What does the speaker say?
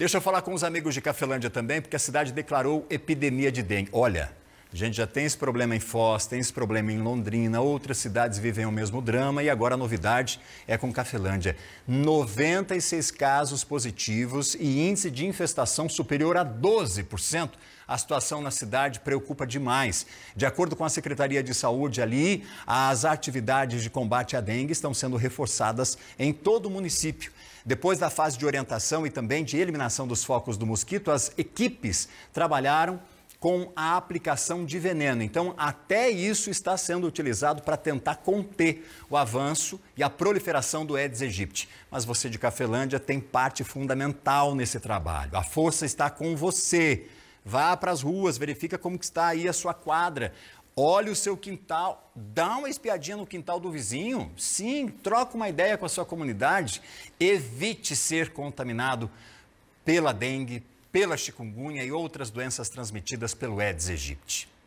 Deixa eu falar com os amigos de Cafelândia também, porque a cidade declarou epidemia de dengue. Olha, a gente já tem esse problema em Foz, tem esse problema em Londrina, outras cidades vivem o mesmo drama e agora a novidade é com Cafelândia. 96 casos positivos e índice de infestação superior a 12%. A situação na cidade preocupa demais. De acordo com a Secretaria de Saúde ali, as atividades de combate à dengue estão sendo reforçadas em todo o município. Depois da fase de orientação e também de eliminação dos focos do mosquito, as equipes trabalharam com a aplicação de veneno. Então, até isso está sendo utilizado para tentar conter o avanço e a proliferação do Aedes aegypti. Mas você de Cafelândia tem parte fundamental nesse trabalho. A força está com você. Vá para as ruas, verifica como está aí a sua quadra. olhe o seu quintal, dá uma espiadinha no quintal do vizinho. Sim, troca uma ideia com a sua comunidade. Evite ser contaminado pela dengue, pela chikungunya e outras doenças transmitidas pelo Aedes aegypti.